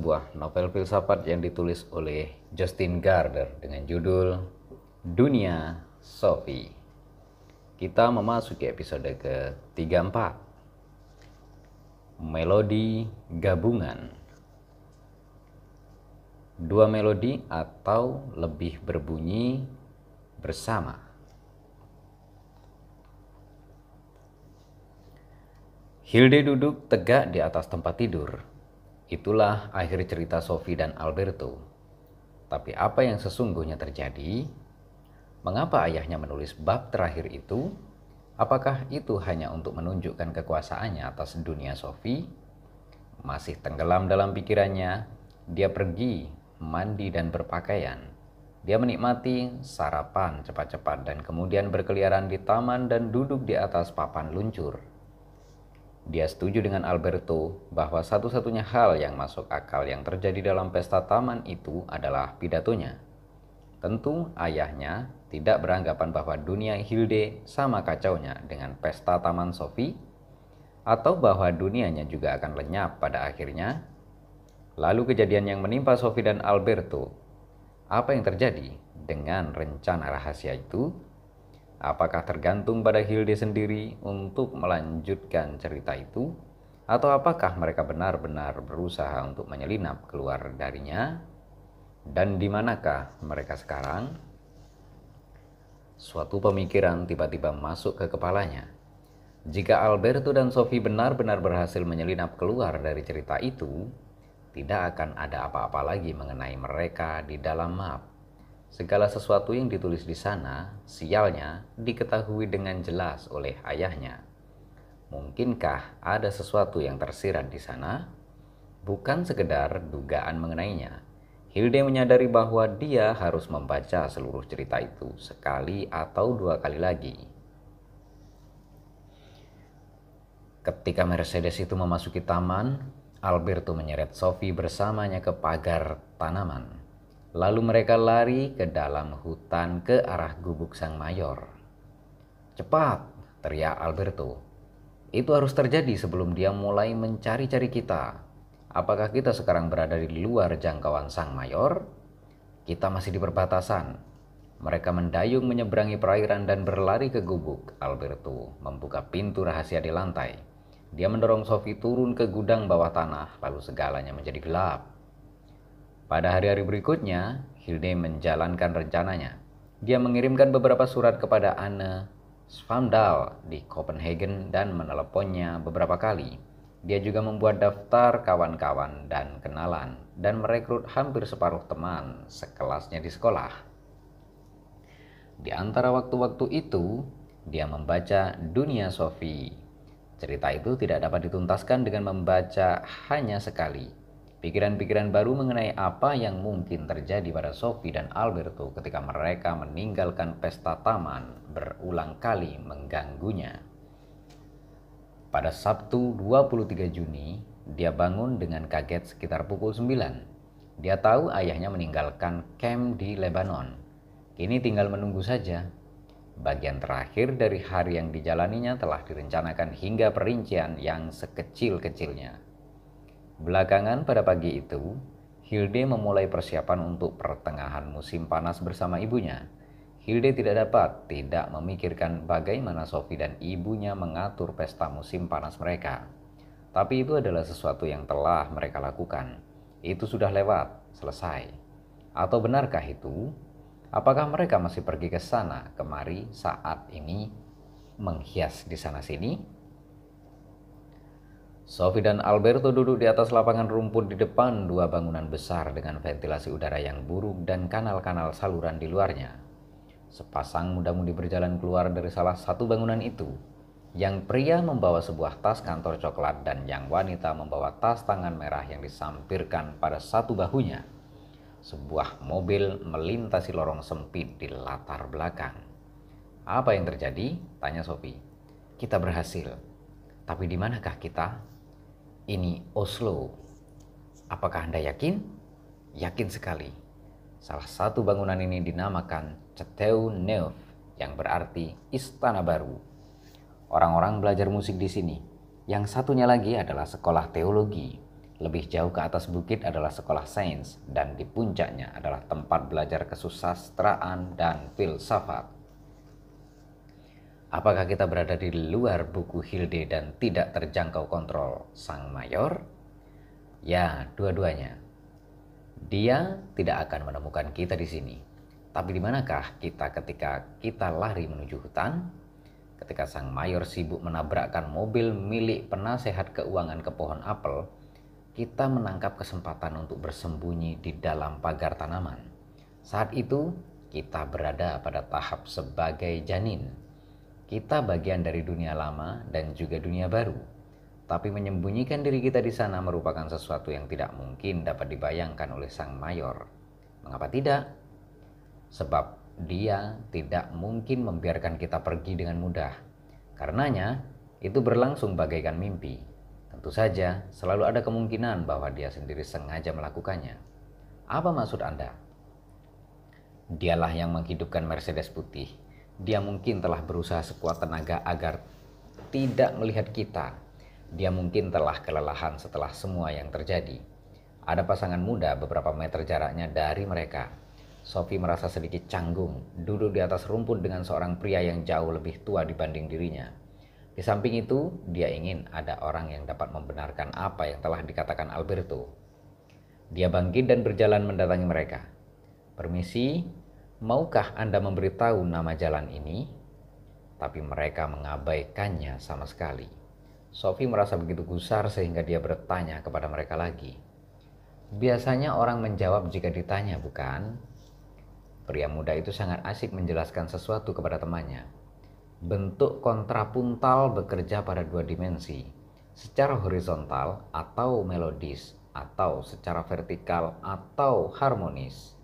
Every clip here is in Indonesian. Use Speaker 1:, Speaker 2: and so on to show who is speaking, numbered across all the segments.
Speaker 1: sebuah novel filsafat yang ditulis oleh Justin Gardner dengan judul Dunia Sophie. Kita memasuki episode ke-34. Melodi gabungan. Dua melodi atau lebih berbunyi bersama. Hilde duduk tegak di atas tempat tidur Itulah akhir cerita Sophie dan Alberto. Tapi apa yang sesungguhnya terjadi? Mengapa ayahnya menulis bab terakhir itu? Apakah itu hanya untuk menunjukkan kekuasaannya atas dunia Sophie? Masih tenggelam dalam pikirannya, dia pergi, mandi dan berpakaian. Dia menikmati sarapan cepat-cepat dan kemudian berkeliaran di taman dan duduk di atas papan luncur. Dia setuju dengan Alberto bahwa satu-satunya hal yang masuk akal yang terjadi dalam pesta taman itu adalah pidatonya. Tentu ayahnya tidak beranggapan bahwa dunia Hilde sama kacaunya dengan pesta taman Sophie atau bahwa dunianya juga akan lenyap pada akhirnya. Lalu kejadian yang menimpa Sophie dan Alberto. Apa yang terjadi dengan rencana rahasia itu? Apakah tergantung pada Hilde sendiri untuk melanjutkan cerita itu? Atau apakah mereka benar-benar berusaha untuk menyelinap keluar darinya? Dan di manakah mereka sekarang? Suatu pemikiran tiba-tiba masuk ke kepalanya. Jika Alberto dan Sophie benar-benar berhasil menyelinap keluar dari cerita itu, tidak akan ada apa-apa lagi mengenai mereka di dalam map. Segala sesuatu yang ditulis di sana, sialnya, diketahui dengan jelas oleh ayahnya. Mungkinkah ada sesuatu yang tersirat di sana? Bukan sekedar dugaan mengenainya. Hilde menyadari bahwa dia harus membaca seluruh cerita itu sekali atau dua kali lagi. Ketika Mercedes itu memasuki taman, Alberto menyeret Sophie bersamanya ke pagar tanaman. Lalu mereka lari ke dalam hutan ke arah gubuk sang mayor. Cepat, teriak Alberto. Itu harus terjadi sebelum dia mulai mencari-cari kita. Apakah kita sekarang berada di luar jangkauan sang mayor? Kita masih di perbatasan. Mereka mendayung menyeberangi perairan dan berlari ke gubuk. Alberto membuka pintu rahasia di lantai. Dia mendorong Sophie turun ke gudang bawah tanah, lalu segalanya menjadi gelap. Pada hari-hari berikutnya, Hilde menjalankan rencananya. Dia mengirimkan beberapa surat kepada Anne Svandal di Copenhagen dan meneleponnya beberapa kali. Dia juga membuat daftar kawan-kawan dan kenalan dan merekrut hampir separuh teman sekelasnya di sekolah. Di antara waktu-waktu itu, dia membaca Dunia Sofi. Cerita itu tidak dapat dituntaskan dengan membaca hanya sekali, Pikiran-pikiran baru mengenai apa yang mungkin terjadi pada Sophie dan Alberto ketika mereka meninggalkan pesta taman berulang kali mengganggunya. Pada Sabtu 23 Juni, dia bangun dengan kaget sekitar pukul 9. Dia tahu ayahnya meninggalkan camp di Lebanon. Kini tinggal menunggu saja. Bagian terakhir dari hari yang dijalaninya telah direncanakan hingga perincian yang sekecil-kecilnya. Belakangan pada pagi itu, Hilde memulai persiapan untuk pertengahan musim panas bersama ibunya. Hilde tidak dapat tidak memikirkan bagaimana Sophie dan ibunya mengatur pesta musim panas mereka. Tapi itu adalah sesuatu yang telah mereka lakukan. Itu sudah lewat, selesai. Atau benarkah itu? Apakah mereka masih pergi ke sana kemari saat ini menghias di sana sini? Sofi dan Alberto duduk di atas lapangan rumput di depan dua bangunan besar dengan ventilasi udara yang buruk dan kanal-kanal saluran di luarnya. Sepasang muda-mudi berjalan keluar dari salah satu bangunan itu. Yang pria membawa sebuah tas kantor coklat dan yang wanita membawa tas tangan merah yang disampirkan pada satu bahunya. Sebuah mobil melintasi lorong sempit di latar belakang. Apa yang terjadi? Tanya Sofi. Kita berhasil. Tapi di manakah kita? ini Oslo. Apakah Anda yakin? Yakin sekali. Salah satu bangunan ini dinamakan Ceteu Neuf yang berarti Istana Baru. Orang-orang belajar musik di sini. Yang satunya lagi adalah sekolah teologi. Lebih jauh ke atas bukit adalah sekolah sains dan di puncaknya adalah tempat belajar kesusastraan dan filsafat. Apakah kita berada di luar buku Hilde dan tidak terjangkau kontrol sang mayor? Ya, dua-duanya. Dia tidak akan menemukan kita di sini. Tapi di manakah kita ketika kita lari menuju hutan? Ketika sang mayor sibuk menabrakkan mobil milik penasehat keuangan ke pohon apel, kita menangkap kesempatan untuk bersembunyi di dalam pagar tanaman. Saat itu, kita berada pada tahap sebagai janin kita bagian dari dunia lama dan juga dunia baru. Tapi menyembunyikan diri kita di sana merupakan sesuatu yang tidak mungkin dapat dibayangkan oleh sang mayor. Mengapa tidak? Sebab dia tidak mungkin membiarkan kita pergi dengan mudah. Karenanya, itu berlangsung bagaikan mimpi. Tentu saja, selalu ada kemungkinan bahwa dia sendiri sengaja melakukannya. Apa maksud Anda? Dialah yang menghidupkan Mercedes putih dia mungkin telah berusaha sekuat tenaga agar tidak melihat kita. Dia mungkin telah kelelahan setelah semua yang terjadi. Ada pasangan muda beberapa meter jaraknya dari mereka. Sophie merasa sedikit canggung, duduk di atas rumput dengan seorang pria yang jauh lebih tua dibanding dirinya. Di samping itu, dia ingin ada orang yang dapat membenarkan apa yang telah dikatakan Alberto. Dia bangkit dan berjalan mendatangi mereka. Permisi, Maukah Anda memberitahu nama jalan ini? Tapi mereka mengabaikannya sama sekali. Sophie merasa begitu gusar sehingga dia bertanya kepada mereka lagi. Biasanya orang menjawab jika ditanya, bukan? Pria muda itu sangat asik menjelaskan sesuatu kepada temannya. Bentuk kontrapuntal bekerja pada dua dimensi, secara horizontal atau melodis, atau secara vertikal atau harmonis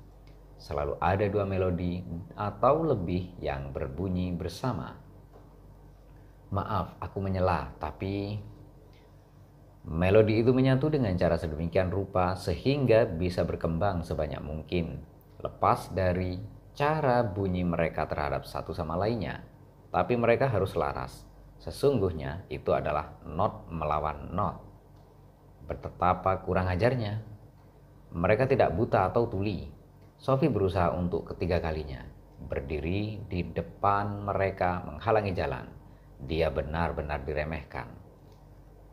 Speaker 1: selalu ada dua melodi atau lebih yang berbunyi bersama. Maaf, aku menyela, tapi melodi itu menyatu dengan cara sedemikian rupa sehingga bisa berkembang sebanyak mungkin, lepas dari cara bunyi mereka terhadap satu sama lainnya. Tapi mereka harus laras. Sesungguhnya itu adalah not melawan not. Bertetapa kurang ajarnya. Mereka tidak buta atau tuli, Sophie berusaha untuk ketiga kalinya berdiri di depan mereka menghalangi jalan. Dia benar-benar diremehkan.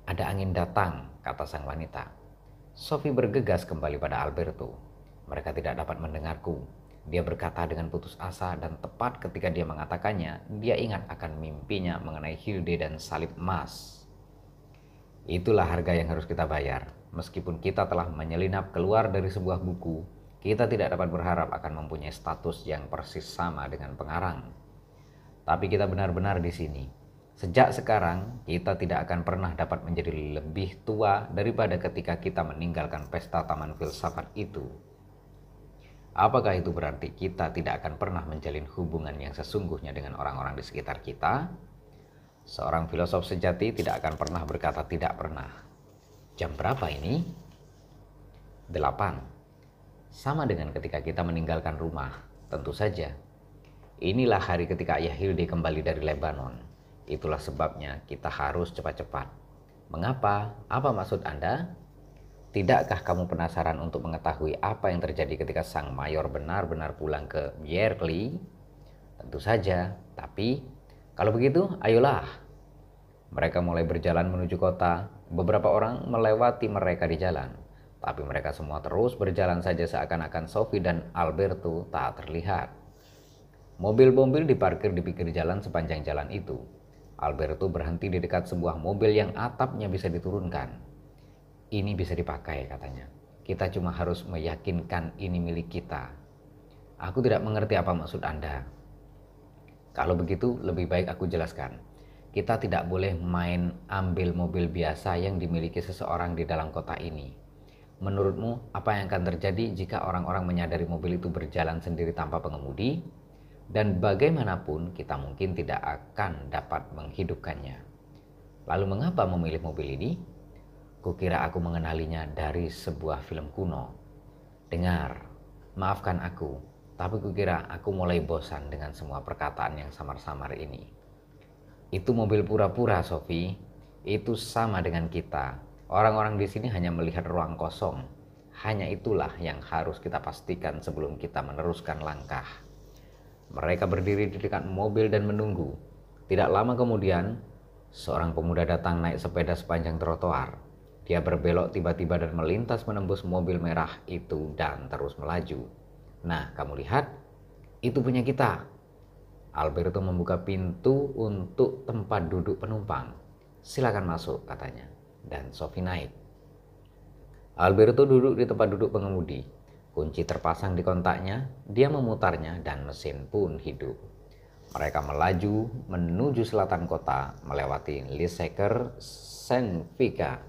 Speaker 1: Ada angin datang, kata sang wanita. Sophie bergegas kembali pada Alberto. Mereka tidak dapat mendengarku. Dia berkata dengan putus asa dan tepat ketika dia mengatakannya, dia ingat akan mimpinya mengenai Hilde dan salib emas. Itulah harga yang harus kita bayar. Meskipun kita telah menyelinap keluar dari sebuah buku, kita tidak dapat berharap akan mempunyai status yang persis sama dengan pengarang. Tapi kita benar-benar di sini. Sejak sekarang, kita tidak akan pernah dapat menjadi lebih tua daripada ketika kita meninggalkan pesta taman filsafat itu. Apakah itu berarti kita tidak akan pernah menjalin hubungan yang sesungguhnya dengan orang-orang di sekitar kita? Seorang filosof sejati tidak akan pernah berkata tidak pernah. Jam berapa ini? Delapan. Sama dengan ketika kita meninggalkan rumah, tentu saja. Inilah hari ketika Ayah Hilde kembali dari Lebanon. Itulah sebabnya kita harus cepat-cepat. Mengapa? Apa maksud Anda? Tidakkah kamu penasaran untuk mengetahui apa yang terjadi ketika sang mayor benar-benar pulang ke Bierkli? Tentu saja, tapi kalau begitu, ayolah. Mereka mulai berjalan menuju kota. Beberapa orang melewati mereka di jalan tapi mereka semua terus berjalan saja seakan-akan Sophie dan Alberto tak terlihat. Mobil mobil diparkir di pinggir jalan sepanjang jalan itu. Alberto berhenti di dekat sebuah mobil yang atapnya bisa diturunkan. Ini bisa dipakai katanya. Kita cuma harus meyakinkan ini milik kita. Aku tidak mengerti apa maksud Anda. Kalau begitu lebih baik aku jelaskan kita tidak boleh main ambil mobil biasa yang dimiliki seseorang di dalam kota ini. Menurutmu, apa yang akan terjadi jika orang-orang menyadari mobil itu berjalan sendiri tanpa pengemudi? Dan bagaimanapun, kita mungkin tidak akan dapat menghidupkannya. Lalu, mengapa memilih mobil ini? Kukira aku mengenalinya dari sebuah film kuno. Dengar, maafkan aku, tapi kukira aku mulai bosan dengan semua perkataan yang samar-samar ini. Itu mobil pura-pura, Sophie. Itu sama dengan kita, Orang-orang di sini hanya melihat ruang kosong. Hanya itulah yang harus kita pastikan sebelum kita meneruskan langkah. Mereka berdiri di dekat mobil dan menunggu. Tidak lama kemudian, seorang pemuda datang naik sepeda sepanjang trotoar. Dia berbelok tiba-tiba dan melintas menembus mobil merah itu dan terus melaju. Nah, kamu lihat, itu punya kita. Alberto membuka pintu untuk tempat duduk penumpang. Silakan masuk, katanya dan Sophie naik. Alberto duduk di tempat duduk pengemudi. Kunci terpasang di kontaknya, dia memutarnya dan mesin pun hidup. Mereka melaju menuju selatan kota, melewati Liseker, Senfika,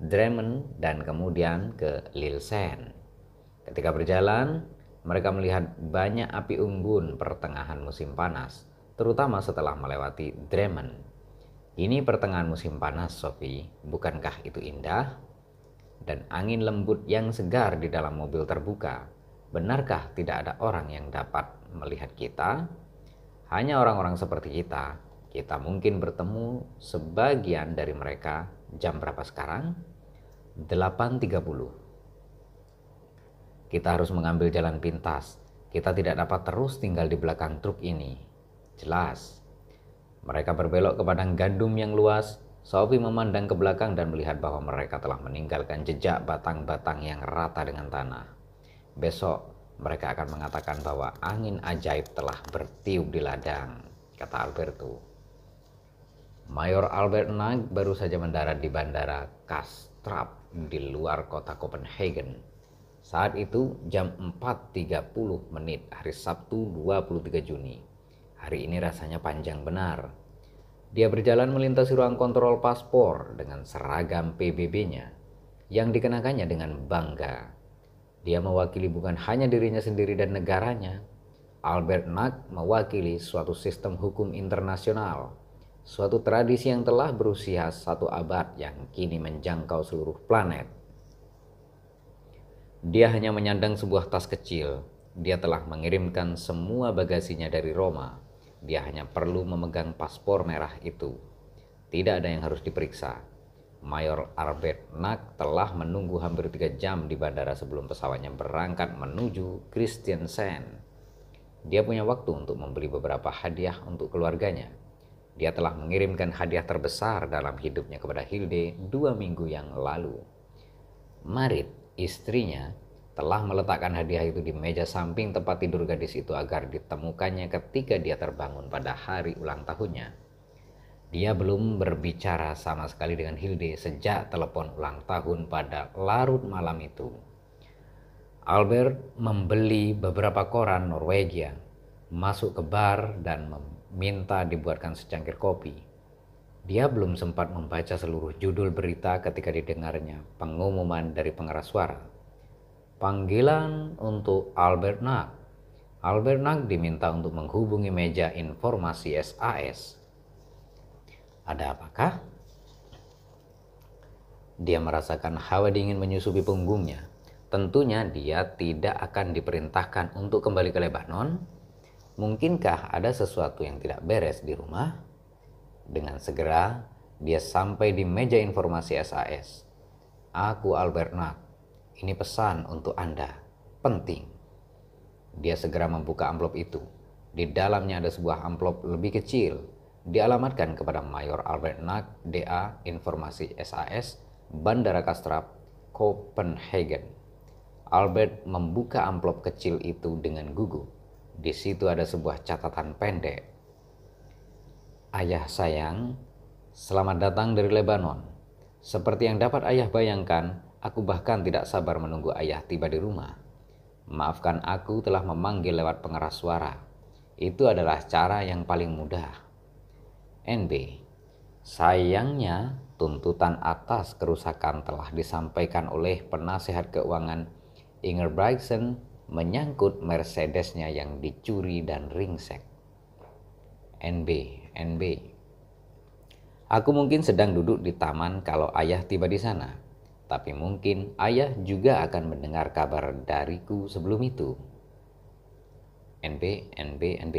Speaker 1: Dremen, dan kemudian ke Lilsen. Ketika berjalan, mereka melihat banyak api unggun pertengahan musim panas, terutama setelah melewati Dremen ini pertengahan musim panas, Sophie. Bukankah itu indah? Dan angin lembut yang segar di dalam mobil terbuka. Benarkah tidak ada orang yang dapat melihat kita? Hanya orang-orang seperti kita. Kita mungkin bertemu sebagian dari mereka jam berapa sekarang? 8.30. Kita harus mengambil jalan pintas. Kita tidak dapat terus tinggal di belakang truk ini. Jelas, mereka berbelok ke padang gandum yang luas. Sophie memandang ke belakang dan melihat bahwa mereka telah meninggalkan jejak batang-batang yang rata dengan tanah. Besok, mereka akan mengatakan bahwa angin ajaib telah bertiup di ladang, kata Alberto. Mayor Albert Nag baru saja mendarat di bandara Kastrap di luar kota Copenhagen. Saat itu jam 4.30 menit hari Sabtu 23 Juni. Hari ini rasanya panjang benar. Dia berjalan melintasi ruang kontrol paspor dengan seragam PBB-nya yang dikenakannya dengan bangga. Dia mewakili bukan hanya dirinya sendiri dan negaranya. Albert Nack mewakili suatu sistem hukum internasional, suatu tradisi yang telah berusia satu abad yang kini menjangkau seluruh planet. Dia hanya menyandang sebuah tas kecil. Dia telah mengirimkan semua bagasinya dari Roma dia hanya perlu memegang paspor merah itu. Tidak ada yang harus diperiksa. Mayor Arbet Nak telah menunggu hampir tiga jam di bandara sebelum pesawatnya berangkat menuju Kristiansen. Dia punya waktu untuk membeli beberapa hadiah untuk keluarganya. Dia telah mengirimkan hadiah terbesar dalam hidupnya kepada Hilde dua minggu yang lalu. Marit, istrinya, telah meletakkan hadiah itu di meja samping tempat tidur gadis itu agar ditemukannya ketika dia terbangun pada hari ulang tahunnya. Dia belum berbicara sama sekali dengan Hilde sejak telepon ulang tahun pada larut malam itu. Albert membeli beberapa koran Norwegia, masuk ke bar dan meminta dibuatkan secangkir kopi. Dia belum sempat membaca seluruh judul berita ketika didengarnya pengumuman dari pengeras suara Panggilan untuk Albert Nack. Albert Nack diminta untuk menghubungi meja informasi SAS. Ada apakah? Dia merasakan hawa dingin menyusupi punggungnya. Tentunya dia tidak akan diperintahkan untuk kembali ke Lebanon. Mungkinkah ada sesuatu yang tidak beres di rumah? Dengan segera, dia sampai di meja informasi SAS. Aku Albert Nack ini pesan untuk Anda. Penting. Dia segera membuka amplop itu. Di dalamnya ada sebuah amplop lebih kecil. Dialamatkan kepada Mayor Albert Nack, DA, Informasi SAS, Bandara Kastrap, Copenhagen. Albert membuka amplop kecil itu dengan gugup. Di situ ada sebuah catatan pendek. Ayah sayang, selamat datang dari Lebanon. Seperti yang dapat ayah bayangkan, Aku bahkan tidak sabar menunggu ayah tiba di rumah. Maafkan aku telah memanggil lewat pengeras suara. Itu adalah cara yang paling mudah. NB. Sayangnya, tuntutan atas kerusakan telah disampaikan oleh penasehat keuangan Inger Bryson menyangkut Mercedesnya yang dicuri dan ringsek. NB, NB. Aku mungkin sedang duduk di taman kalau ayah tiba di sana tapi mungkin ayah juga akan mendengar kabar dariku sebelum itu. NB, NB, NB.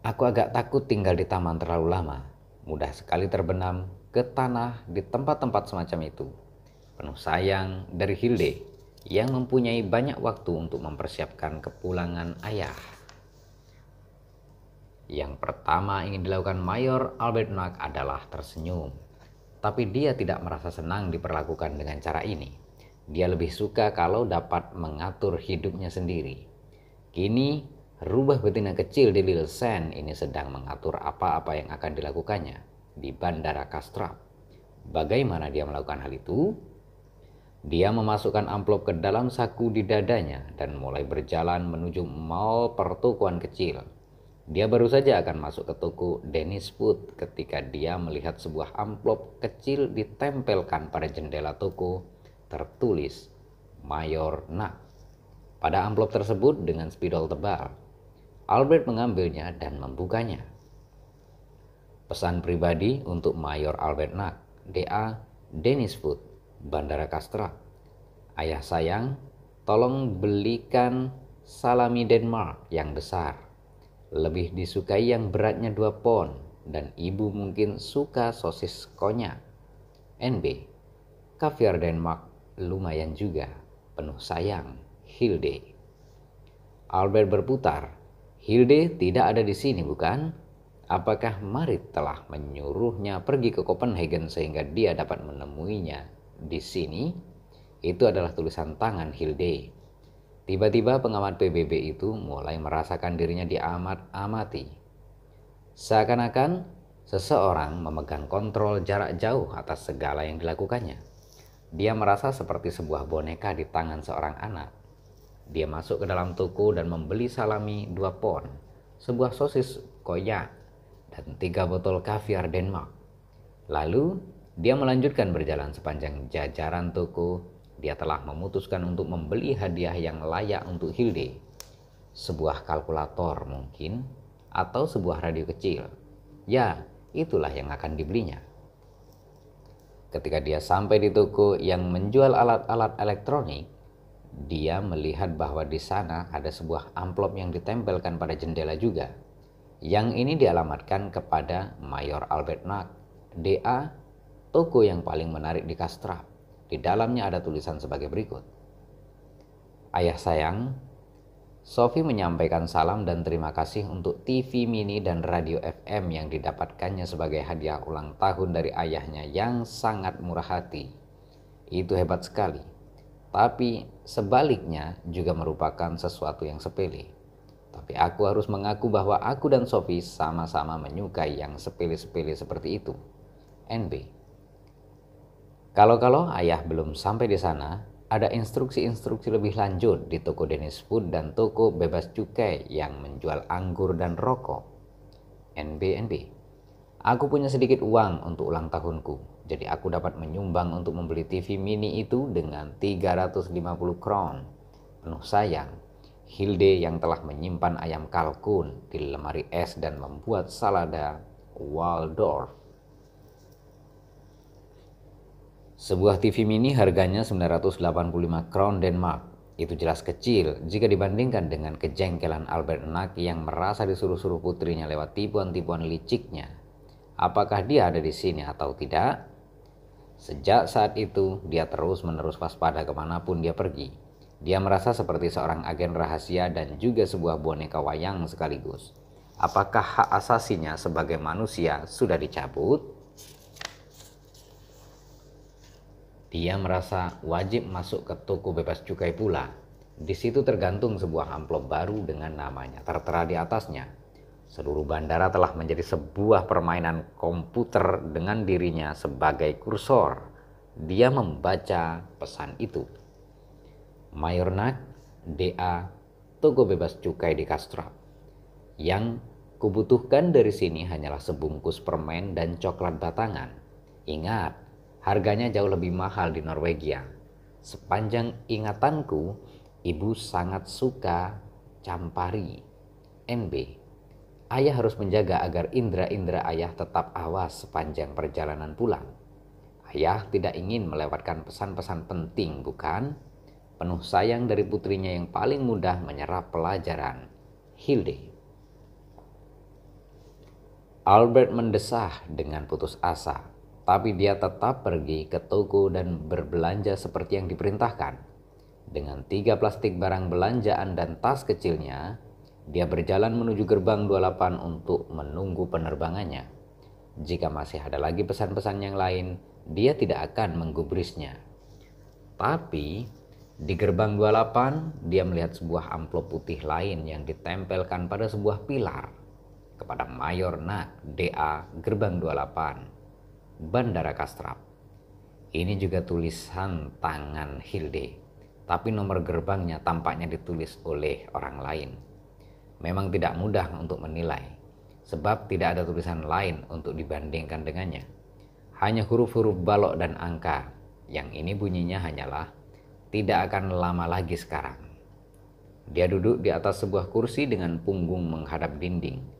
Speaker 1: Aku agak takut tinggal di taman terlalu lama. Mudah sekali terbenam ke tanah di tempat-tempat semacam itu. Penuh sayang dari Hilde yang mempunyai banyak waktu untuk mempersiapkan kepulangan ayah. Yang pertama ingin dilakukan Mayor Albert Nack adalah tersenyum tapi dia tidak merasa senang diperlakukan dengan cara ini. Dia lebih suka kalau dapat mengatur hidupnya sendiri. Kini, rubah betina kecil di Lil Sen ini sedang mengatur apa-apa yang akan dilakukannya di Bandara Kastrap. Bagaimana dia melakukan hal itu? Dia memasukkan amplop ke dalam saku di dadanya dan mulai berjalan menuju mall pertukuan kecil dia baru saja akan masuk ke toko Dennis Food ketika dia melihat sebuah amplop kecil ditempelkan pada jendela toko tertulis Mayor Nak. Pada amplop tersebut dengan spidol tebal, Albert mengambilnya dan membukanya. Pesan pribadi untuk Mayor Albert Nak, DA Dennis Food, Bandara Kastra. Ayah sayang, tolong belikan salami Denmark yang besar. Lebih disukai yang beratnya 2 pon dan ibu mungkin suka sosis konyak. NB. Kaviar Denmark lumayan juga, penuh sayang. Hilde. Albert berputar. Hilde tidak ada di sini, bukan? Apakah Marit telah menyuruhnya pergi ke Copenhagen sehingga dia dapat menemuinya di sini? Itu adalah tulisan tangan Hilde. Tiba-tiba pengamat PBB itu mulai merasakan dirinya diamat-amati. Seakan-akan seseorang memegang kontrol jarak jauh atas segala yang dilakukannya. Dia merasa seperti sebuah boneka di tangan seorang anak. Dia masuk ke dalam toko dan membeli salami dua pon, sebuah sosis koya, dan tiga botol kaviar Denmark. Lalu, dia melanjutkan berjalan sepanjang jajaran toko dia telah memutuskan untuk membeli hadiah yang layak untuk Hilde, sebuah kalkulator mungkin, atau sebuah radio kecil. Ya, itulah yang akan dibelinya. Ketika dia sampai di toko yang menjual alat-alat elektronik, dia melihat bahwa di sana ada sebuah amplop yang ditempelkan pada jendela juga. Yang ini dialamatkan kepada Mayor Albert Nack, DA, toko yang paling menarik di Kastrap. Di dalamnya ada tulisan sebagai berikut. Ayah sayang, Sofi menyampaikan salam dan terima kasih untuk TV Mini dan Radio FM yang didapatkannya sebagai hadiah ulang tahun dari ayahnya yang sangat murah hati. Itu hebat sekali. Tapi sebaliknya juga merupakan sesuatu yang sepele. Tapi aku harus mengaku bahwa aku dan Sophie sama-sama menyukai yang sepele-sepele seperti itu. NB kalau-kalau ayah belum sampai di sana, ada instruksi-instruksi lebih lanjut di toko Dennis Food dan toko Bebas Cukai yang menjual anggur dan rokok. NBNB. Aku punya sedikit uang untuk ulang tahunku, jadi aku dapat menyumbang untuk membeli TV mini itu dengan 350 kron. Penuh sayang, Hilde yang telah menyimpan ayam kalkun di lemari es dan membuat salada Waldorf Sebuah TV mini harganya 985 crown Denmark. Itu jelas kecil jika dibandingkan dengan kejengkelan Albert Nack yang merasa disuruh-suruh putrinya lewat tipuan-tipuan liciknya. Apakah dia ada di sini atau tidak? Sejak saat itu, dia terus-menerus waspada kemanapun dia pergi. Dia merasa seperti seorang agen rahasia dan juga sebuah boneka wayang sekaligus. Apakah hak asasinya sebagai manusia sudah dicabut? Dia merasa wajib masuk ke toko bebas cukai pula. Di situ tergantung sebuah amplop baru dengan namanya tertera di atasnya. Seluruh bandara telah menjadi sebuah permainan komputer dengan dirinya sebagai kursor. Dia membaca pesan itu. Nak, DA, Toko Bebas Cukai di Kastra. Yang kubutuhkan dari sini hanyalah sebungkus permen dan coklat batangan. Ingat, Harganya jauh lebih mahal di Norwegia. Sepanjang ingatanku, ibu sangat suka campari, Nb. Ayah harus menjaga agar indera-indera ayah tetap awas sepanjang perjalanan pulang. Ayah tidak ingin melewatkan pesan-pesan penting, bukan? Penuh sayang dari putrinya yang paling mudah menyerap pelajaran, Hilde. Albert mendesah dengan putus asa tapi dia tetap pergi ke toko dan berbelanja seperti yang diperintahkan. Dengan tiga plastik barang belanjaan dan tas kecilnya, dia berjalan menuju gerbang 28 untuk menunggu penerbangannya. Jika masih ada lagi pesan-pesan yang lain, dia tidak akan menggubrisnya. Tapi, di gerbang 28, dia melihat sebuah amplop putih lain yang ditempelkan pada sebuah pilar kepada Mayor Nak DA Gerbang 28. Bandara Kastrap. Ini juga tulisan tangan Hilde, tapi nomor gerbangnya tampaknya ditulis oleh orang lain. Memang tidak mudah untuk menilai, sebab tidak ada tulisan lain untuk dibandingkan dengannya. Hanya huruf-huruf balok dan angka, yang ini bunyinya hanyalah tidak akan lama lagi sekarang. Dia duduk di atas sebuah kursi dengan punggung menghadap dinding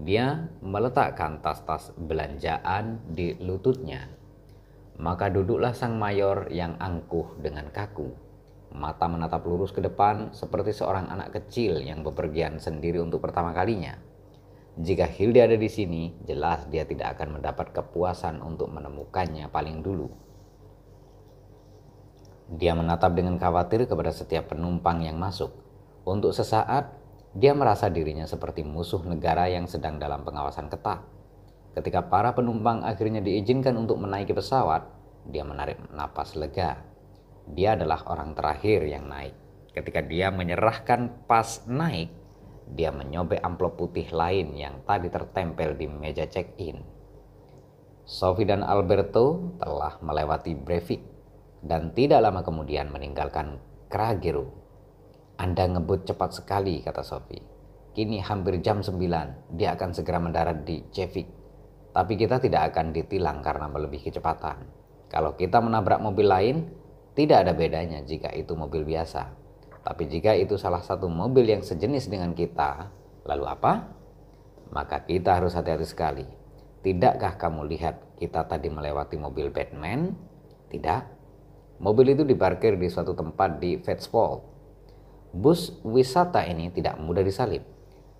Speaker 1: dia meletakkan tas-tas belanjaan di lututnya. Maka duduklah sang mayor yang angkuh dengan kaku. Mata menatap lurus ke depan seperti seorang anak kecil yang bepergian sendiri untuk pertama kalinya. Jika Hilda ada di sini, jelas dia tidak akan mendapat kepuasan untuk menemukannya paling dulu. Dia menatap dengan khawatir kepada setiap penumpang yang masuk. Untuk sesaat, dia merasa dirinya seperti musuh negara yang sedang dalam pengawasan ketat. Ketika para penumpang akhirnya diizinkan untuk menaiki pesawat, dia menarik napas lega. Dia adalah orang terakhir yang naik. Ketika dia menyerahkan pas naik, dia menyobek amplop putih lain yang tadi tertempel di meja check-in. Sophie dan Alberto telah melewati Brevik dan tidak lama kemudian meninggalkan Kragiru anda ngebut cepat sekali, kata Sophie. Kini hampir jam 9, dia akan segera mendarat di Cevik. Tapi kita tidak akan ditilang karena melebihi kecepatan. Kalau kita menabrak mobil lain, tidak ada bedanya jika itu mobil biasa. Tapi jika itu salah satu mobil yang sejenis dengan kita, lalu apa? Maka kita harus hati-hati sekali. Tidakkah kamu lihat kita tadi melewati mobil Batman? Tidak. Mobil itu diparkir di suatu tempat di Vetsvold Bus wisata ini tidak mudah disalip.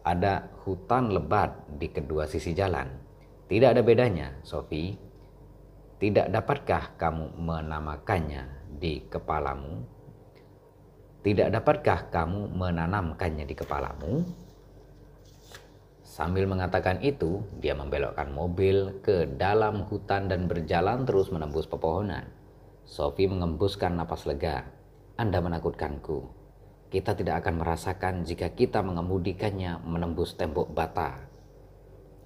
Speaker 1: Ada hutan lebat di kedua sisi jalan. Tidak ada bedanya, Sophie. Tidak dapatkah kamu menamakannya di kepalamu? Tidak dapatkah kamu menanamkannya di kepalamu? Sambil mengatakan itu, dia membelokkan mobil ke dalam hutan dan berjalan terus menembus pepohonan. Sophie mengembuskan napas lega. Anda menakutkanku, kita tidak akan merasakan jika kita mengemudikannya menembus tembok bata.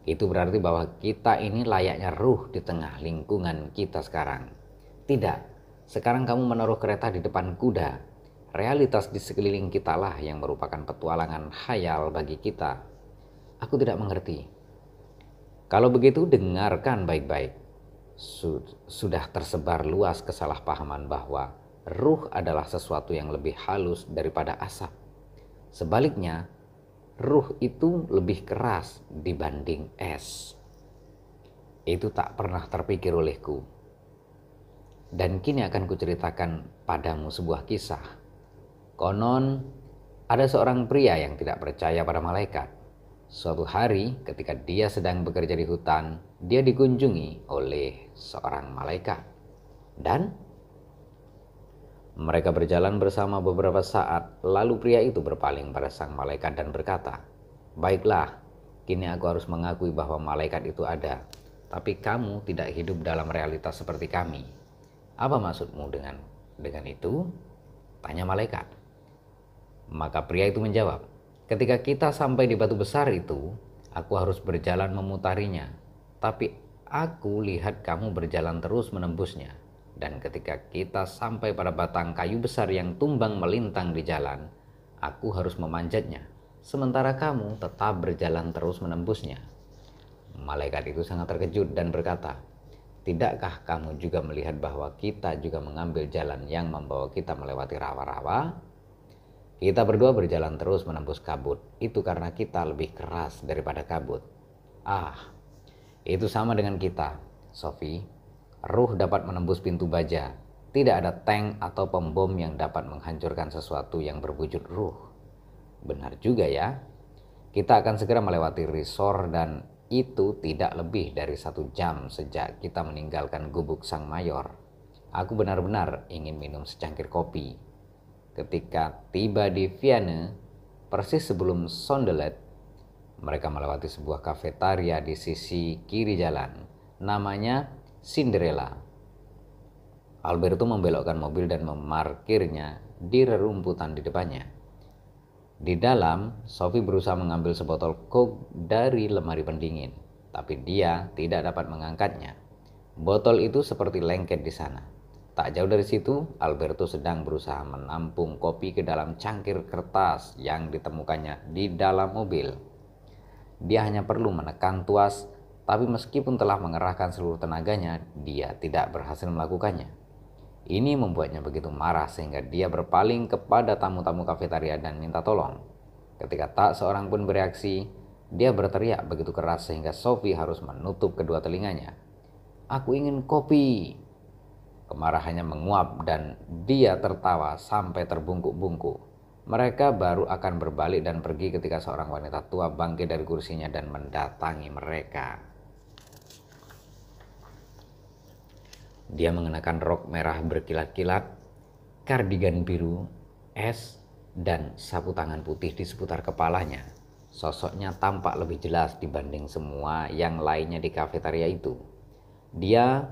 Speaker 1: Itu berarti bahwa kita ini layaknya ruh di tengah lingkungan kita sekarang. Tidak, sekarang kamu menaruh kereta di depan kuda. Realitas di sekeliling kitalah yang merupakan petualangan hayal bagi kita. Aku tidak mengerti. Kalau begitu dengarkan baik-baik. Sudah tersebar luas kesalahpahaman bahwa ruh adalah sesuatu yang lebih halus daripada asap. Sebaliknya, ruh itu lebih keras dibanding es. Itu tak pernah terpikir olehku. Dan kini akan kuceritakan padamu sebuah kisah. Konon, ada seorang pria yang tidak percaya pada malaikat. Suatu hari, ketika dia sedang bekerja di hutan, dia dikunjungi oleh seorang malaikat. Dan mereka berjalan bersama beberapa saat, lalu pria itu berpaling pada sang malaikat dan berkata, Baiklah, kini aku harus mengakui bahwa malaikat itu ada, tapi kamu tidak hidup dalam realitas seperti kami. Apa maksudmu dengan dengan itu? Tanya malaikat. Maka pria itu menjawab, ketika kita sampai di batu besar itu, aku harus berjalan memutarinya, tapi aku lihat kamu berjalan terus menembusnya. Dan ketika kita sampai pada batang kayu besar yang tumbang melintang di jalan, aku harus memanjatnya, sementara kamu tetap berjalan terus menembusnya. Malaikat itu sangat terkejut dan berkata, Tidakkah kamu juga melihat bahwa kita juga mengambil jalan yang membawa kita melewati rawa-rawa? Kita berdua berjalan terus menembus kabut. Itu karena kita lebih keras daripada kabut. Ah, itu sama dengan kita, Sophie ruh dapat menembus pintu baja. Tidak ada tank atau pembom yang dapat menghancurkan sesuatu yang berwujud ruh. Benar juga ya. Kita akan segera melewati resor dan itu tidak lebih dari satu jam sejak kita meninggalkan gubuk sang mayor. Aku benar-benar ingin minum secangkir kopi. Ketika tiba di Vienne, persis sebelum Sondelet, mereka melewati sebuah kafetaria di sisi kiri jalan. Namanya Cinderella. Alberto membelokkan mobil dan memarkirnya di rerumputan di depannya. Di dalam, Sophie berusaha mengambil sebotol Coke dari lemari pendingin, tapi dia tidak dapat mengangkatnya. Botol itu seperti lengket di sana. Tak jauh dari situ, Alberto sedang berusaha menampung kopi ke dalam cangkir kertas yang ditemukannya di dalam mobil. Dia hanya perlu menekan tuas tapi meskipun telah mengerahkan seluruh tenaganya, dia tidak berhasil melakukannya. Ini membuatnya begitu marah sehingga dia berpaling kepada tamu-tamu kafetaria dan minta tolong. Ketika tak seorang pun bereaksi, dia berteriak begitu keras sehingga Sophie harus menutup kedua telinganya. Aku ingin kopi. Kemarahannya menguap dan dia tertawa sampai terbungkuk-bungkuk. Mereka baru akan berbalik dan pergi ketika seorang wanita tua bangkit dari kursinya dan mendatangi mereka. Dia mengenakan rok merah berkilat-kilat, kardigan biru, es, dan sapu tangan putih di seputar kepalanya. Sosoknya tampak lebih jelas dibanding semua yang lainnya di kafetaria itu. Dia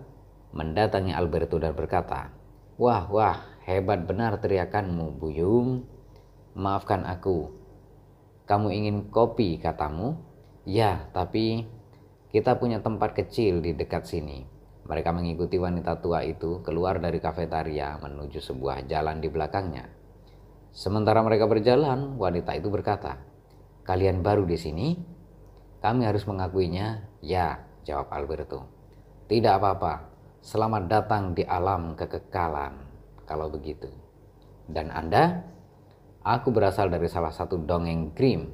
Speaker 1: mendatangi Alberto dan berkata, Wah, wah, hebat benar teriakanmu, Buyung. Maafkan aku. Kamu ingin kopi, katamu? Ya, tapi kita punya tempat kecil di dekat sini. Mereka mengikuti wanita tua itu keluar dari kafetaria menuju sebuah jalan di belakangnya. Sementara mereka berjalan, wanita itu berkata, "Kalian baru di sini?" Kami harus mengakuinya, "Ya," jawab Alberto. "Tidak apa-apa. Selamat datang di alam kekekalan." Kalau begitu. Dan Anda? Aku berasal dari salah satu dongeng Grimm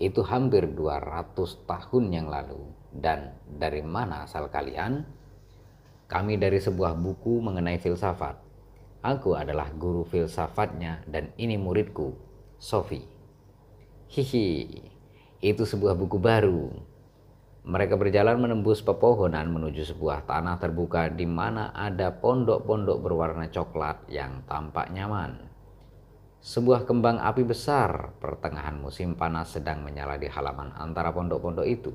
Speaker 1: itu hampir 200 tahun yang lalu. Dan dari mana asal kalian? kami dari sebuah buku mengenai filsafat. Aku adalah guru filsafatnya dan ini muridku, Sophie. Hihi, itu sebuah buku baru. Mereka berjalan menembus pepohonan menuju sebuah tanah terbuka di mana ada pondok-pondok berwarna coklat yang tampak nyaman. Sebuah kembang api besar pertengahan musim panas sedang menyala di halaman antara pondok-pondok itu.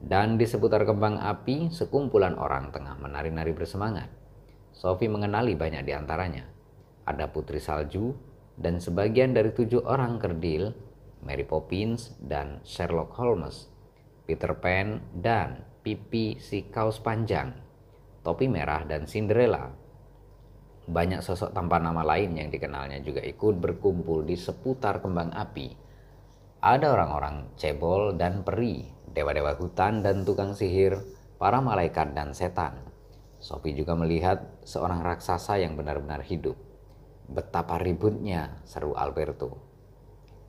Speaker 1: Dan di seputar kembang api, sekumpulan orang tengah menari-nari bersemangat. Sophie mengenali banyak di antaranya. Ada putri salju, dan sebagian dari tujuh orang kerdil, Mary Poppins dan Sherlock Holmes, Peter Pan dan Pipi si kaos panjang, topi merah dan Cinderella. Banyak sosok tanpa nama lain yang dikenalnya juga ikut berkumpul di seputar kembang api ada orang-orang cebol dan peri, dewa-dewa hutan dan tukang sihir, para malaikat dan setan. Sophie juga melihat seorang raksasa yang benar-benar hidup. Betapa ributnya, seru Alberto.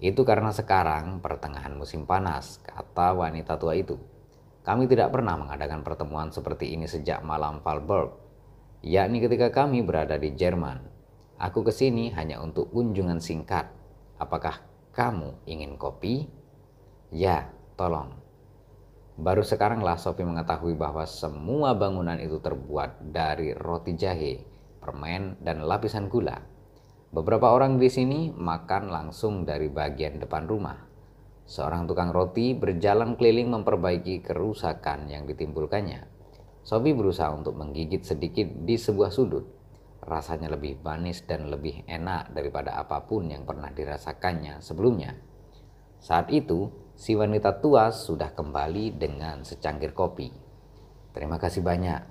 Speaker 1: Itu karena sekarang pertengahan musim panas, kata wanita tua itu. Kami tidak pernah mengadakan pertemuan seperti ini sejak malam Valberg, yakni ketika kami berada di Jerman. Aku ke sini hanya untuk kunjungan singkat. Apakah kamu ingin kopi? Ya, tolong. Baru sekaranglah Sophie mengetahui bahwa semua bangunan itu terbuat dari roti jahe, permen, dan lapisan gula. Beberapa orang di sini makan langsung dari bagian depan rumah. Seorang tukang roti berjalan keliling memperbaiki kerusakan yang ditimbulkannya. Sophie berusaha untuk menggigit sedikit di sebuah sudut, rasanya lebih manis dan lebih enak daripada apapun yang pernah dirasakannya sebelumnya. Saat itu, si wanita tua sudah kembali dengan secangkir kopi. Terima kasih banyak.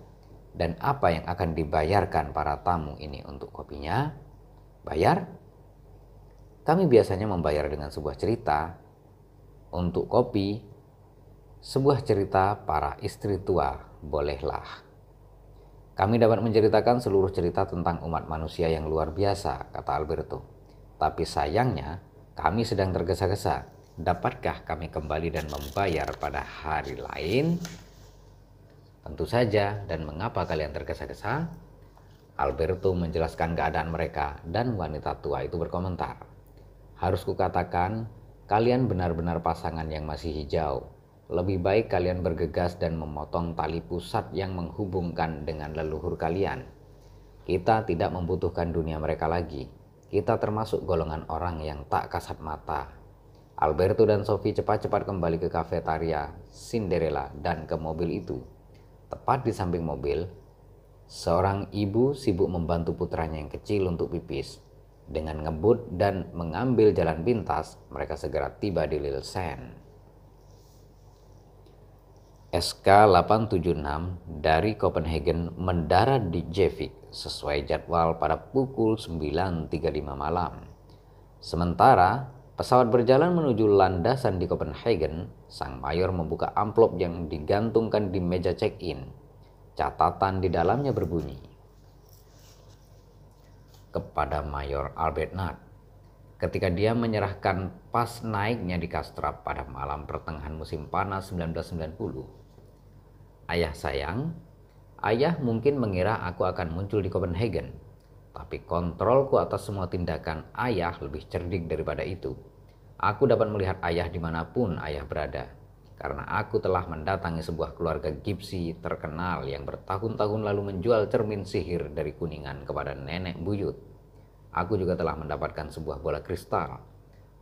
Speaker 1: Dan apa yang akan dibayarkan para tamu ini untuk kopinya? Bayar? Kami biasanya membayar dengan sebuah cerita. Untuk kopi, sebuah cerita para istri tua bolehlah. Kami dapat menceritakan seluruh cerita tentang umat manusia yang luar biasa, kata Alberto. Tapi sayangnya, kami sedang tergesa-gesa. Dapatkah kami kembali dan membayar pada hari lain? Tentu saja, dan mengapa kalian tergesa-gesa? Alberto menjelaskan keadaan mereka, dan wanita tua itu berkomentar. Harus kukatakan, kalian benar-benar pasangan yang masih hijau, lebih baik kalian bergegas dan memotong tali pusat yang menghubungkan dengan leluhur kalian. Kita tidak membutuhkan dunia mereka lagi. Kita termasuk golongan orang yang tak kasat mata. Alberto dan Sophie cepat-cepat kembali ke kafetaria Cinderella dan ke mobil itu. Tepat di samping mobil, seorang ibu sibuk membantu putranya yang kecil untuk pipis. Dengan ngebut dan mengambil jalan pintas, mereka segera tiba di Lille Seine. SK 876 dari Copenhagen mendarat di Jevik sesuai jadwal pada pukul 9.35 malam. Sementara pesawat berjalan menuju landasan di Copenhagen, sang mayor membuka amplop yang digantungkan di meja check-in. Catatan di dalamnya berbunyi. Kepada Mayor Albert Nack, ketika dia menyerahkan pas naiknya di Kastrap pada malam pertengahan musim panas 1990, Ayah sayang, ayah mungkin mengira aku akan muncul di Copenhagen, tapi kontrolku atas semua tindakan ayah lebih cerdik daripada itu. Aku dapat melihat ayah dimanapun ayah berada, karena aku telah mendatangi sebuah keluarga gipsi terkenal yang bertahun-tahun lalu menjual cermin sihir dari kuningan kepada nenek buyut. Aku juga telah mendapatkan sebuah bola kristal.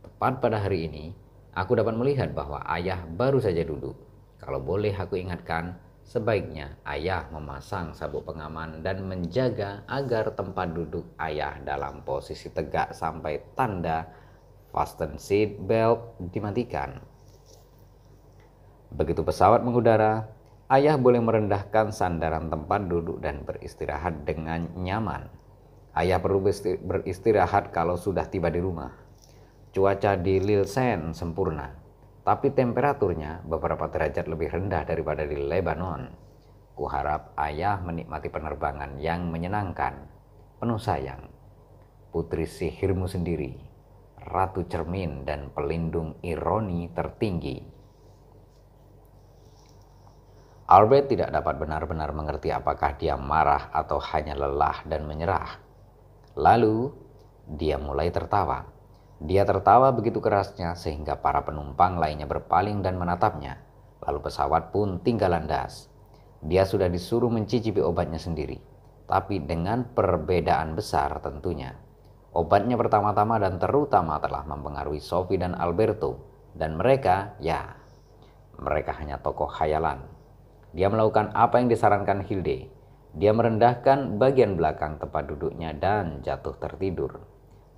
Speaker 1: Tepat pada hari ini, aku dapat melihat bahwa ayah baru saja duduk. Kalau boleh aku ingatkan, Sebaiknya ayah memasang sabuk pengaman dan menjaga agar tempat duduk ayah dalam posisi tegak sampai tanda fasten seat belt dimatikan. Begitu pesawat mengudara, ayah boleh merendahkan sandaran tempat duduk dan beristirahat dengan nyaman. Ayah perlu beristirahat kalau sudah tiba di rumah. Cuaca di Lilsen sempurna tapi temperaturnya beberapa derajat lebih rendah daripada di Lebanon. Kuharap ayah menikmati penerbangan yang menyenangkan, penuh sayang. Putri sihirmu sendiri, ratu cermin dan pelindung ironi tertinggi. Albert tidak dapat benar-benar mengerti apakah dia marah atau hanya lelah dan menyerah. Lalu, dia mulai tertawa dia tertawa begitu kerasnya sehingga para penumpang lainnya berpaling dan menatapnya. Lalu pesawat pun tinggal landas. Dia sudah disuruh mencicipi obatnya sendiri, tapi dengan perbedaan besar tentunya. Obatnya pertama-tama dan terutama telah mempengaruhi Sophie dan Alberto, dan mereka, ya, mereka hanya tokoh khayalan. Dia melakukan apa yang disarankan Hilde. Dia merendahkan bagian belakang tempat duduknya dan jatuh tertidur.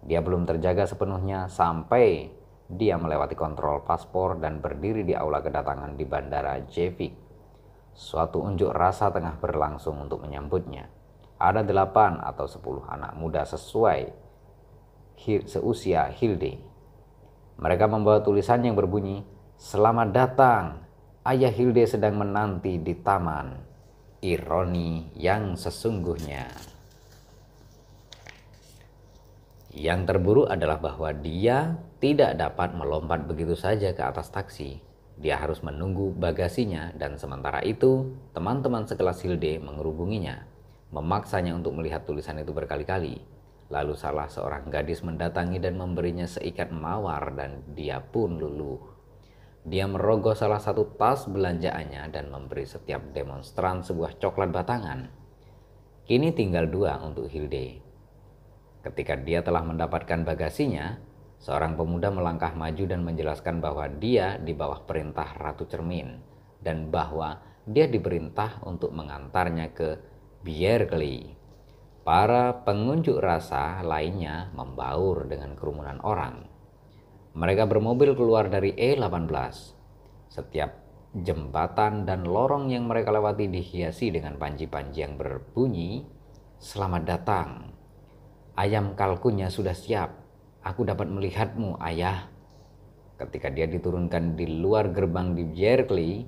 Speaker 1: Dia belum terjaga sepenuhnya sampai dia melewati kontrol paspor dan berdiri di aula kedatangan di Bandara Jevik. Suatu unjuk rasa tengah berlangsung untuk menyambutnya. Ada delapan atau sepuluh anak muda sesuai seusia Hilde. Mereka membawa tulisan yang berbunyi, Selamat datang, Ayah Hilde sedang menanti di taman. Ironi yang sesungguhnya. Yang terburuk adalah bahwa dia tidak dapat melompat begitu saja ke atas taksi. Dia harus menunggu bagasinya dan sementara itu teman-teman sekelas Hilde mengerubunginya, memaksanya untuk melihat tulisan itu berkali-kali. Lalu salah seorang gadis mendatangi dan memberinya seikat mawar dan dia pun luluh. Dia merogoh salah satu tas belanjaannya dan memberi setiap demonstran sebuah coklat batangan. Kini tinggal dua untuk Hilde, Ketika dia telah mendapatkan bagasinya, seorang pemuda melangkah maju dan menjelaskan bahwa dia di bawah perintah Ratu Cermin dan bahwa dia diperintah untuk mengantarnya ke Biergli. Para pengunjuk rasa lainnya membaur dengan kerumunan orang. Mereka bermobil keluar dari E18. Setiap jembatan dan lorong yang mereka lewati dihiasi dengan panji-panji yang berbunyi, "Selamat datang." Ayam kalkunnya sudah siap. Aku dapat melihatmu, ayah. Ketika dia diturunkan di luar gerbang di Berkeley,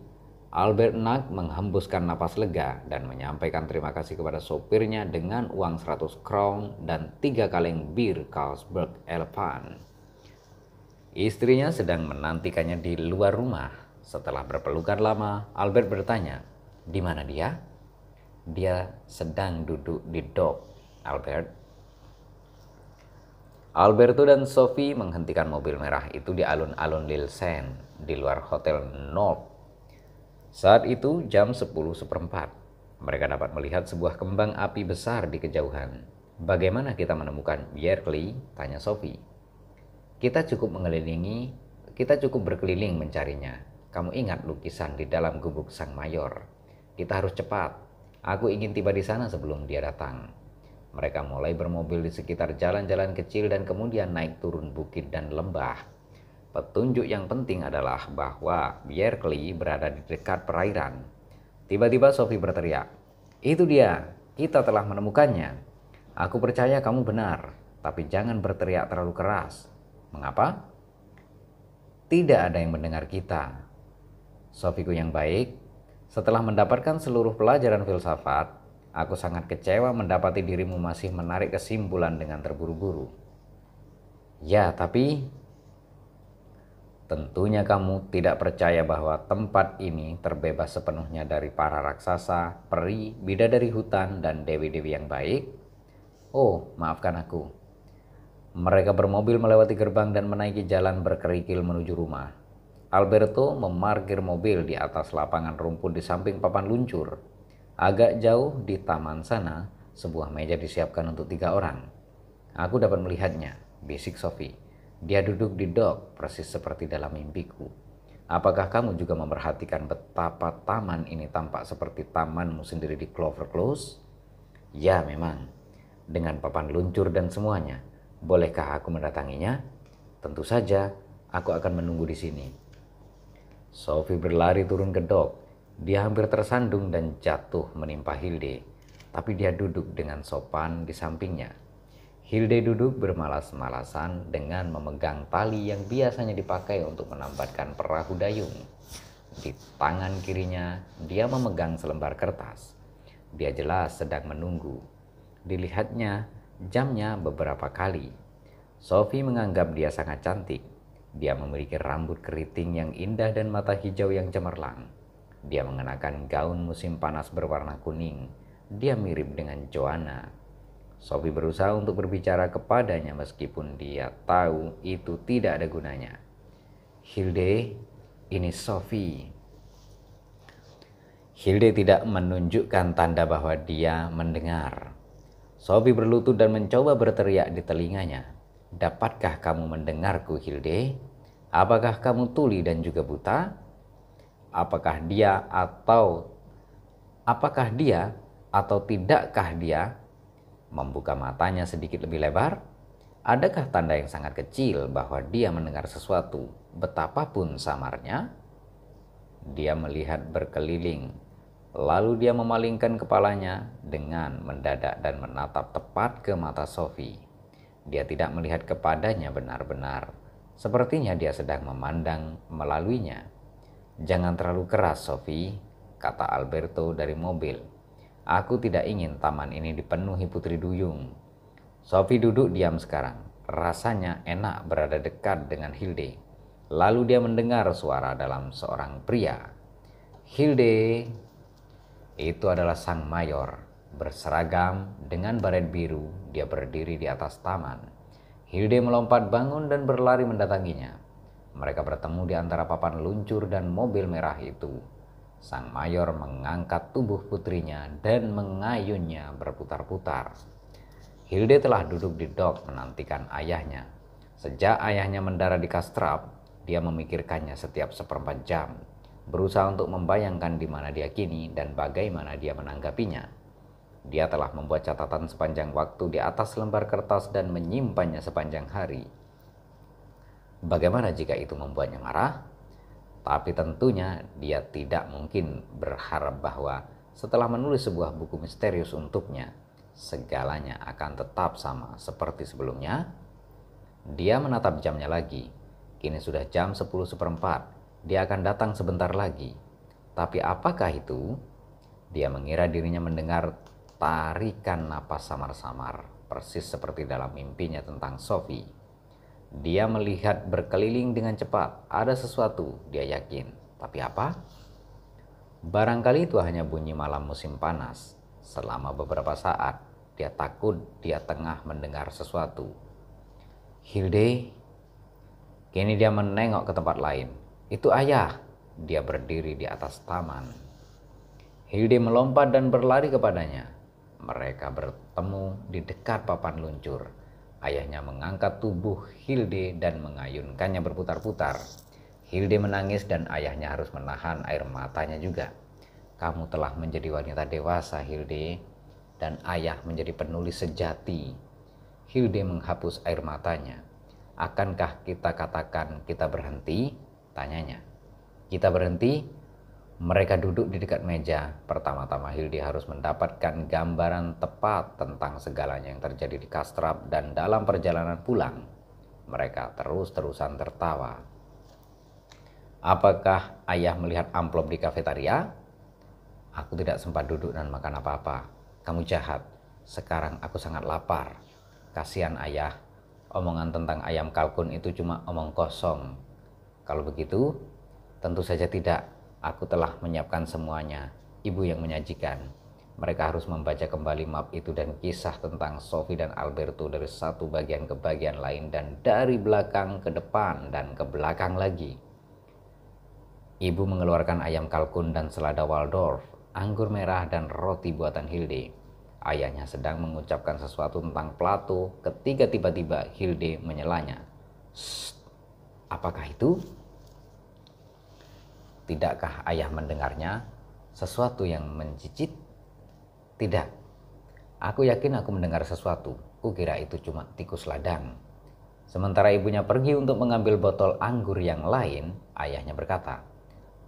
Speaker 1: Albert Nack menghembuskan napas lega dan menyampaikan terima kasih kepada sopirnya dengan uang 100 crown dan tiga kaleng bir Carlsberg Elephant. Istrinya sedang menantikannya di luar rumah. Setelah berpelukan lama, Albert bertanya, di mana dia? Dia sedang duduk di dok, Albert. Alberto dan Sophie menghentikan mobil merah itu di alun-alun Lilsen di luar Hotel North. Saat itu jam 10 seperempat. Mereka dapat melihat sebuah kembang api besar di kejauhan. Bagaimana kita menemukan Yerkli? Tanya Sophie. Kita cukup mengelilingi, kita cukup berkeliling mencarinya. Kamu ingat lukisan di dalam gubuk sang mayor. Kita harus cepat. Aku ingin tiba di sana sebelum dia datang. Mereka mulai bermobil di sekitar jalan-jalan kecil dan kemudian naik turun bukit dan lembah. Petunjuk yang penting adalah bahwa Bjerkli berada di dekat perairan. Tiba-tiba Sophie berteriak, "Itu dia, kita telah menemukannya. Aku percaya kamu benar, tapi jangan berteriak terlalu keras. Mengapa? Tidak ada yang mendengar kita. Sofiku yang baik, setelah mendapatkan seluruh pelajaran filsafat, Aku sangat kecewa mendapati dirimu masih menarik kesimpulan dengan terburu-buru. Ya, tapi tentunya kamu tidak percaya bahwa tempat ini terbebas sepenuhnya dari para raksasa, peri, bidadari hutan, dan dewi-dewi yang baik. Oh, maafkan aku. Mereka bermobil melewati gerbang dan menaiki jalan berkerikil menuju rumah. Alberto memarkir mobil di atas lapangan rumput di samping papan luncur Agak jauh di taman sana, sebuah meja disiapkan untuk tiga orang. Aku dapat melihatnya, bisik Sophie. Dia duduk di dok, persis seperti dalam mimpiku. Apakah kamu juga memperhatikan betapa taman ini tampak seperti tamanmu sendiri di Clover Close? Ya, memang. Dengan papan luncur dan semuanya. Bolehkah aku mendatanginya? Tentu saja, aku akan menunggu di sini. Sophie berlari turun ke dok. Dia hampir tersandung dan jatuh menimpa Hilde, tapi dia duduk dengan sopan di sampingnya. Hilde duduk bermalas-malasan dengan memegang tali yang biasanya dipakai untuk menambatkan perahu dayung. Di tangan kirinya, dia memegang selembar kertas. Dia jelas sedang menunggu. Dilihatnya, jamnya beberapa kali. Sophie menganggap dia sangat cantik. Dia memiliki rambut keriting yang indah dan mata hijau yang cemerlang. Dia mengenakan gaun musim panas berwarna kuning. Dia mirip dengan Joanna. Sophie berusaha untuk berbicara kepadanya meskipun dia tahu itu tidak ada gunanya. Hilde, ini Sophie. Hilde tidak menunjukkan tanda bahwa dia mendengar. Sophie berlutut dan mencoba berteriak di telinganya. Dapatkah kamu mendengarku, Hilde? Apakah kamu tuli dan juga buta? apakah dia atau apakah dia atau tidakkah dia membuka matanya sedikit lebih lebar? Adakah tanda yang sangat kecil bahwa dia mendengar sesuatu betapapun samarnya? Dia melihat berkeliling, lalu dia memalingkan kepalanya dengan mendadak dan menatap tepat ke mata Sophie. Dia tidak melihat kepadanya benar-benar. Sepertinya dia sedang memandang melaluinya. Jangan terlalu keras, Sophie, kata Alberto dari mobil. Aku tidak ingin taman ini dipenuhi putri duyung. Sophie duduk diam sekarang. Rasanya enak berada dekat dengan Hilde. Lalu dia mendengar suara dalam seorang pria. Hilde, itu adalah sang mayor. Berseragam dengan baret biru, dia berdiri di atas taman. Hilde melompat bangun dan berlari mendatanginya. Mereka bertemu di antara papan luncur dan mobil merah itu. Sang mayor mengangkat tubuh putrinya dan mengayunnya berputar-putar. Hilde telah duduk di dok menantikan ayahnya. Sejak ayahnya mendarat di Kastrap, dia memikirkannya setiap seperempat jam, berusaha untuk membayangkan di mana dia kini dan bagaimana dia menanggapinya. Dia telah membuat catatan sepanjang waktu di atas lembar kertas dan menyimpannya sepanjang hari. Bagaimana jika itu membuatnya marah? Tapi tentunya dia tidak mungkin berharap bahwa setelah menulis sebuah buku misterius untuknya, segalanya akan tetap sama seperti sebelumnya. Dia menatap jamnya lagi. Kini sudah jam 10 seperempat. Dia akan datang sebentar lagi. Tapi apakah itu? Dia mengira dirinya mendengar tarikan napas samar-samar, persis seperti dalam mimpinya tentang Sophie. Dia melihat berkeliling dengan cepat, ada sesuatu, dia yakin. Tapi apa? Barangkali itu hanya bunyi malam musim panas. Selama beberapa saat, dia takut dia tengah mendengar sesuatu. Hilde, kini dia menengok ke tempat lain. Itu ayah, dia berdiri di atas taman. Hilde melompat dan berlari kepadanya. Mereka bertemu di dekat papan luncur Ayahnya mengangkat tubuh Hilde dan mengayunkannya berputar-putar. Hilde menangis dan ayahnya harus menahan air matanya juga. Kamu telah menjadi wanita dewasa, Hilde, dan ayah menjadi penulis sejati. Hilde menghapus air matanya. Akankah kita katakan kita berhenti? Tanyanya. Kita berhenti mereka duduk di dekat meja. Pertama-tama Hildi harus mendapatkan gambaran tepat tentang segalanya yang terjadi di Kastrap dan dalam perjalanan pulang. Mereka terus-terusan tertawa. Apakah ayah melihat amplop di kafetaria? Aku tidak sempat duduk dan makan apa-apa. Kamu jahat. Sekarang aku sangat lapar. Kasihan ayah. Omongan tentang ayam kalkun itu cuma omong kosong. Kalau begitu, tentu saja tidak Aku telah menyiapkan semuanya, ibu yang menyajikan. Mereka harus membaca kembali map itu dan kisah tentang Sophie dan Alberto dari satu bagian ke bagian lain dan dari belakang ke depan dan ke belakang lagi. Ibu mengeluarkan ayam kalkun dan selada Waldorf, anggur merah dan roti buatan Hilde. Ayahnya sedang mengucapkan sesuatu tentang Plato ketika tiba-tiba Hilde menyelanya. Apakah itu? Tidakkah ayah mendengarnya? Sesuatu yang mencicit? Tidak. Aku yakin aku mendengar sesuatu. Kukira itu cuma tikus ladang. Sementara ibunya pergi untuk mengambil botol anggur yang lain, ayahnya berkata,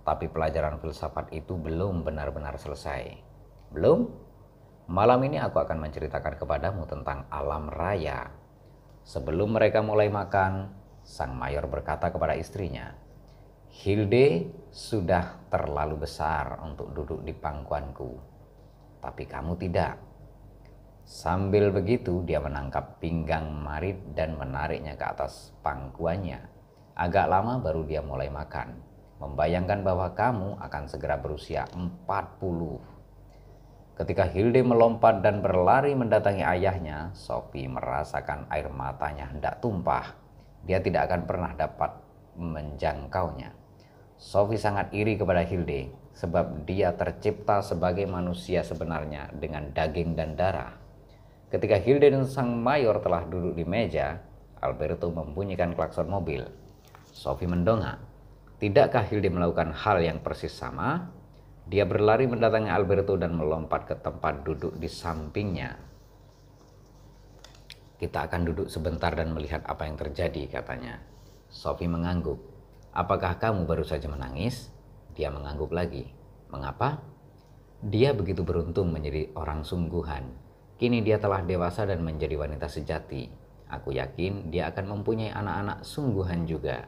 Speaker 1: "Tapi pelajaran filsafat itu belum benar-benar selesai." "Belum? Malam ini aku akan menceritakan kepadamu tentang alam raya." Sebelum mereka mulai makan, sang mayor berkata kepada istrinya, Hilde sudah terlalu besar untuk duduk di pangkuanku, tapi kamu tidak. Sambil begitu, dia menangkap pinggang Marit dan menariknya ke atas pangkuannya. Agak lama baru dia mulai makan, membayangkan bahwa kamu akan segera berusia 40. Ketika Hilde melompat dan berlari mendatangi ayahnya, Sophie merasakan air matanya hendak tumpah. Dia tidak akan pernah dapat menjangkaunya. Sophie sangat iri kepada Hilde sebab dia tercipta sebagai manusia sebenarnya dengan daging dan darah. Ketika Hilde dan sang mayor telah duduk di meja, Alberto membunyikan klakson mobil. Sophie mendongak. Tidakkah Hilde melakukan hal yang persis sama? Dia berlari mendatangi Alberto dan melompat ke tempat duduk di sampingnya. Kita akan duduk sebentar dan melihat apa yang terjadi, katanya. Sophie mengangguk. Apakah kamu baru saja menangis? Dia mengangguk lagi. Mengapa? Dia begitu beruntung menjadi orang sungguhan. Kini dia telah dewasa dan menjadi wanita sejati. Aku yakin dia akan mempunyai anak-anak sungguhan juga.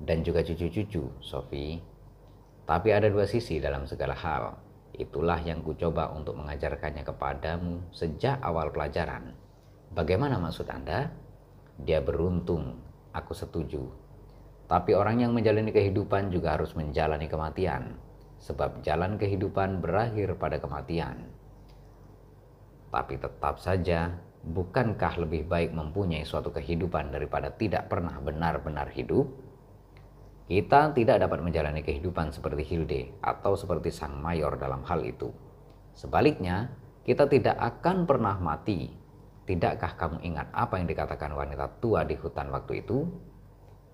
Speaker 1: Dan juga cucu-cucu, Sophie. Tapi ada dua sisi dalam segala hal. Itulah yang kucoba untuk mengajarkannya kepadamu sejak awal pelajaran. Bagaimana maksud Anda? Dia beruntung, aku setuju, tapi orang yang menjalani kehidupan juga harus menjalani kematian, sebab jalan kehidupan berakhir pada kematian. Tapi tetap saja, bukankah lebih baik mempunyai suatu kehidupan daripada tidak pernah benar-benar hidup? Kita tidak dapat menjalani kehidupan seperti Hilde atau seperti sang mayor dalam hal itu. Sebaliknya, kita tidak akan pernah mati. Tidakkah kamu ingat apa yang dikatakan wanita tua di hutan waktu itu?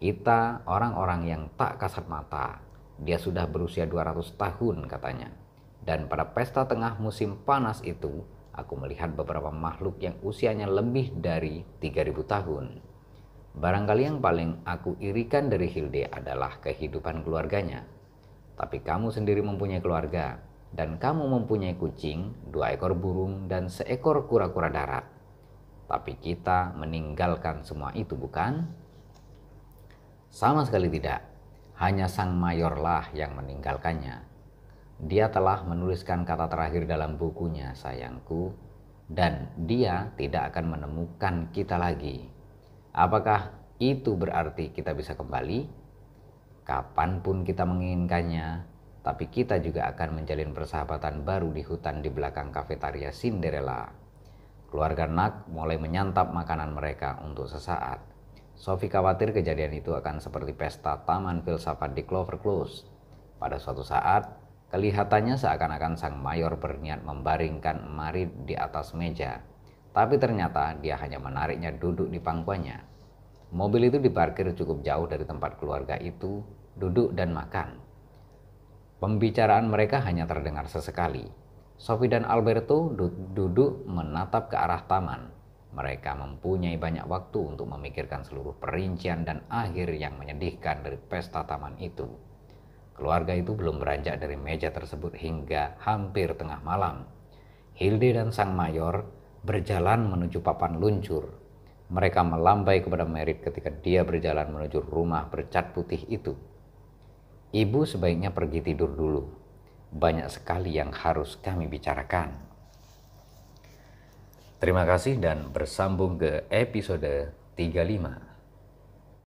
Speaker 1: Kita orang-orang yang tak kasat mata. Dia sudah berusia 200 tahun katanya. Dan pada pesta tengah musim panas itu, aku melihat beberapa makhluk yang usianya lebih dari 3000 tahun. Barangkali yang paling aku irikan dari Hilde adalah kehidupan keluarganya. Tapi kamu sendiri mempunyai keluarga, dan kamu mempunyai kucing, dua ekor burung, dan seekor kura-kura darat. Tapi kita meninggalkan semua itu, bukan? Sama sekali tidak. Hanya sang mayorlah yang meninggalkannya. Dia telah menuliskan kata terakhir dalam bukunya, sayangku, dan dia tidak akan menemukan kita lagi. Apakah itu berarti kita bisa kembali? Kapanpun kita menginginkannya, tapi kita juga akan menjalin persahabatan baru di hutan di belakang kafetaria Cinderella. Keluarga Nak mulai menyantap makanan mereka untuk sesaat. Sophie khawatir kejadian itu akan seperti pesta taman filsafat di Clover Close. Pada suatu saat, kelihatannya seakan-akan sang mayor berniat membaringkan Marit di atas meja. Tapi ternyata dia hanya menariknya duduk di pangkuannya. Mobil itu diparkir cukup jauh dari tempat keluarga itu, duduk dan makan. Pembicaraan mereka hanya terdengar sesekali. Sophie dan Alberto duduk menatap ke arah taman. Mereka mempunyai banyak waktu untuk memikirkan seluruh perincian dan akhir yang menyedihkan dari pesta taman itu. Keluarga itu belum beranjak dari meja tersebut hingga hampir tengah malam. Hilde dan sang mayor berjalan menuju papan luncur. Mereka melambai kepada Merit ketika dia berjalan menuju rumah bercat putih itu. Ibu sebaiknya pergi tidur dulu. Banyak sekali yang harus kami bicarakan. Terima kasih dan bersambung ke episode 35.